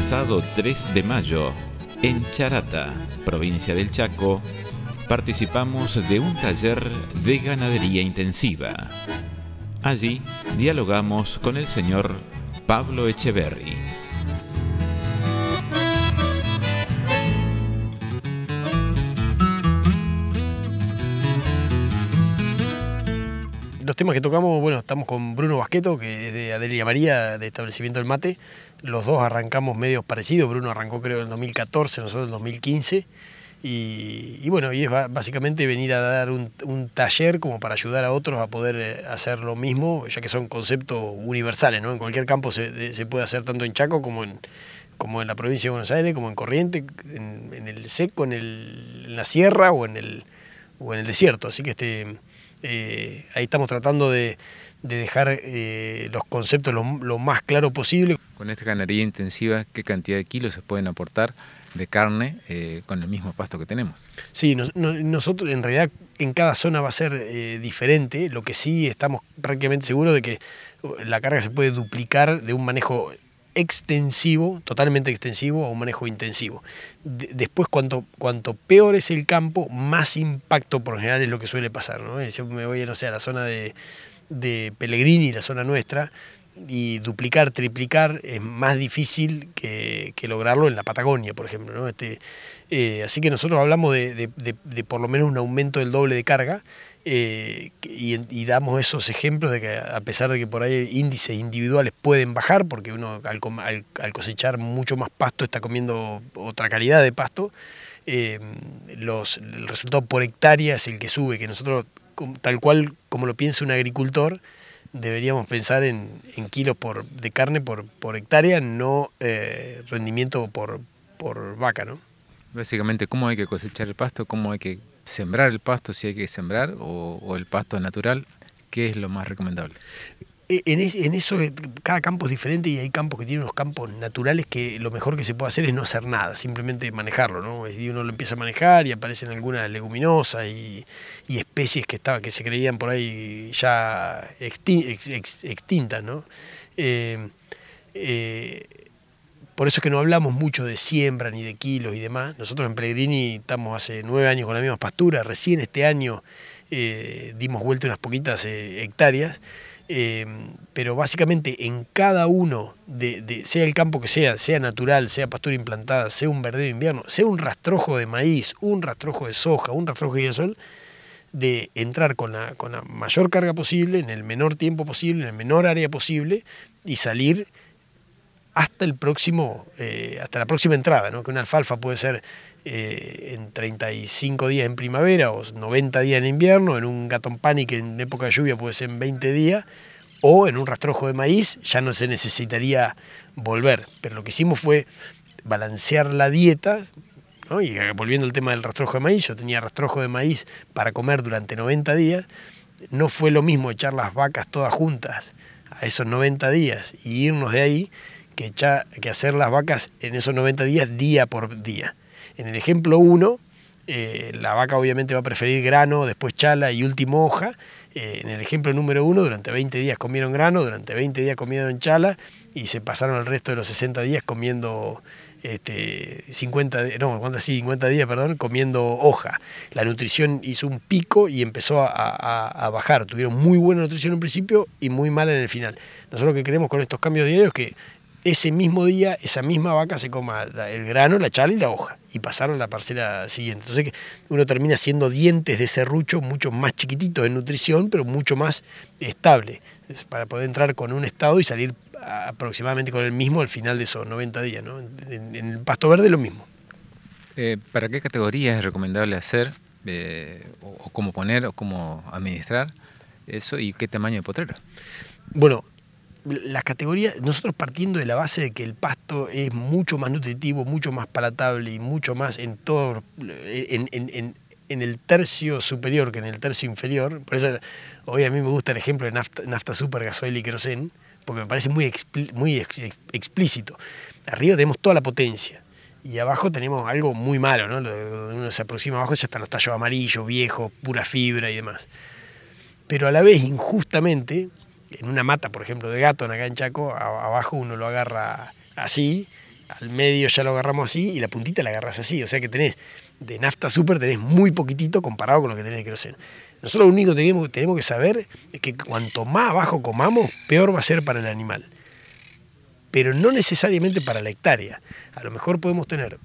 El pasado 3 de mayo, en Charata, provincia del Chaco, participamos de un taller de ganadería intensiva. Allí dialogamos con el señor Pablo Echeverry. Los temas que tocamos, bueno, estamos con Bruno Basqueto, que es de Adelia María, de Establecimiento del Mate, los dos arrancamos medios parecidos, Bruno arrancó creo en el 2014, nosotros en el 2015, y, bueno, y es básicamente venir a dar un, taller como para ayudar a otros a poder eh, hacer lo mismo, ya que son conceptos universales, ¿no? En cualquier campo se, puede hacer tanto en Chaco como en, como en la provincia de Buenos Aires, como en Corriente, en, el seco, en, el, la sierra o en el, o en el desierto. Así que este, eh, ahí estamos tratando de, de dejar eh, los conceptos lo, más claro posible. Con esta ganadería intensiva, ¿qué cantidad de kilos se pueden aportar de carne eh, con el mismo pasto que tenemos? Sí, nosotros en realidad en cada zona va a ser eh, diferente, lo que sí estamos prácticamente seguros de que la carga se puede duplicar de un manejo extensivo, totalmente extensivo, a un manejo intensivo. después, cuanto, cuanto peor es el campo, más impacto por general es lo que suele pasar. ¿no? Yo me voy, no sé, a la zona de, de Pellegrini, la zona nuestra, y duplicar, triplicar es más difícil que, lograrlo en la Patagonia, por ejemplo. ¿no? Este, eh, así que nosotros hablamos de, por lo menos un aumento del doble de carga eh, y, damos esos ejemplos de que a pesar de que por ahí índices individuales pueden bajar, porque uno al, cosechar mucho más pasto está comiendo otra calidad de pasto, eh, los, el resultado por hectárea es el que sube, que nosotros tal cual como lo piensa un agricultor, deberíamos pensar en, kilos por, de carne por, hectárea, no eh, rendimiento por, por vaca, ¿no? Básicamente, ¿cómo hay que cosechar el pasto? ¿Cómo hay que sembrar el pasto, si hay que sembrar, o el pasto natural? ¿Qué es lo más recomendable? E, en, eso eh, cada campo es diferente y hay campos que tienen unos campos naturales que lo mejor que se puede hacer es no hacer nada, simplemente manejarlo, ¿no? Y uno lo empieza a manejar y aparecen algunas leguminosas y, especies que, que se creían por ahí ya extintas, eh, eh, por eso es que no hablamos mucho de siembra ni de kilos y demás. Nosotros en Pellegrini estamos hace nueve años con la misma pastura recién este año dimos vuelta unas poquitas hectáreas. Em, pero básicamente en cada uno, de, sea el campo que sea, sea natural, sea pastura implantada, sea un verdeo invierno, sea un rastrojo de maíz, un rastrojo de soja, un rastrojo de sol, de entrar con la, con la mayor carga posible, en el menor tiempo posible, en el menor área posible y salir hasta, el próximo, eh, hasta la próxima entrada, que una alfalfa puede ser eh, en 35 días en primavera o 90 días en invierno, en un gatón panic en época de lluvia puede ser en 20 días, o en un rastrojo de maíz ya no se necesitaría volver. Pero lo que hicimos fue balancear la dieta, y volviendo al tema del rastrojo de maíz, yo tenía rastrojo de maíz para comer durante 90 días, no fue lo mismo echar las vacas todas juntas a esos 90 días y irnos de ahí que, hacer las vacas en esos 90 días día por día. En el ejemplo 1, eh, la vaca obviamente va a preferir grano, después chala y último hoja. Eh, en el ejemplo número 1, durante 20 días comieron grano, durante 20 días comieron chala y se pasaron el resto de los 60 días comiendo 50, este, no, 50 días, perdón, comiendo hoja. La nutrición hizo un pico y empezó a, bajar. Tuvieron muy buena nutrición en un principio y muy mala en el final. Nosotros lo que queremos con estos cambios diarios es que ese mismo día esa misma vaca se coma el grano, la chala y la hoja, y pasaron a la parcela siguiente. Entonces uno termina siendo dientes de serrucho mucho más chiquititos en nutrición, pero mucho más estable, para poder entrar con un estado y salir aproximadamente con el mismo al final de esos 90 días. En, el pasto verde lo mismo. Eh, ¿Para qué categoría es recomendable hacer, eh, o, o, cómo poner, o cómo administrar eso, y qué tamaño de potrero? Bueno, las categorías, nosotros partiendo de la base de que el pasto es mucho más nutritivo, mucho más palatable y mucho más en todo, en, el tercio superior que en el tercio inferior, por eso hoy a mí me gusta el ejemplo de nafta, super, gasoil y querosén, porque me parece muy, explícito. Arriba tenemos toda la potencia, y abajo tenemos algo muy malo, ¿no? uno se aproxima abajo ya están los tallos amarillos, viejos, pura fibra y demás. Pero a la vez, injustamente, en una mata, por ejemplo, de gato acá en Chaco, abajo uno lo agarra así, al medio ya lo agarramos así y la puntita la agarras así. O sea que tenés de nafta super tenés muy poquitito comparado con lo que tenés de queroseno. Nosotros lo único que tenemos, tenemos que saber es que cuanto más abajo comamos, peor va a ser para el animal. Pero no necesariamente para la hectárea. A lo mejor podemos tener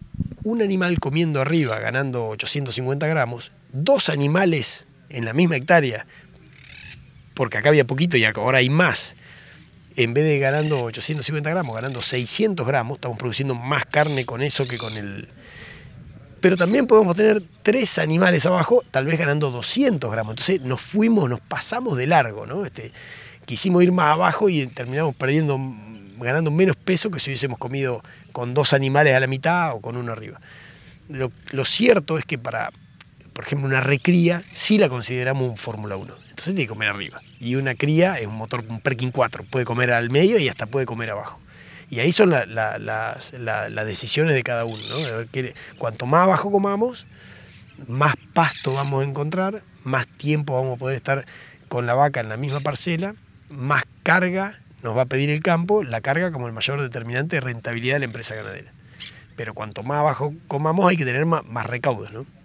un animal comiendo arriba, ganando 850 gramos, dos animales en la misma hectárea, porque acá había poquito y ahora hay más, en vez de ganando 850 gramos, ganando 600 gramos, estamos produciendo más carne con eso que con el... Pero también podemos tener tres animales abajo, tal vez ganando 200 gramos. Entonces nos fuimos, nos pasamos de largo, ¿no? Este, quisimos ir más abajo y terminamos perdiendo, ganando menos peso que si hubiésemos comido con dos animales a la mitad o con uno arriba. Lo, cierto es que para, por ejemplo, una recría, sí la consideramos un Fórmula 1. Entonces tiene que comer arriba. Y una cría es un motor, un Perkin 4, puede comer al medio y hasta puede comer abajo. Y ahí son las, decisiones de cada uno. ¿no? cuanto más abajo comamos, más pasto vamos a encontrar, más tiempo vamos a poder estar con la vaca en la misma parcela, más carga nos va a pedir el campo, la carga como el mayor determinante de rentabilidad de la empresa ganadera. Pero cuanto más abajo comamos hay que tener más, más recaudos. ¿no?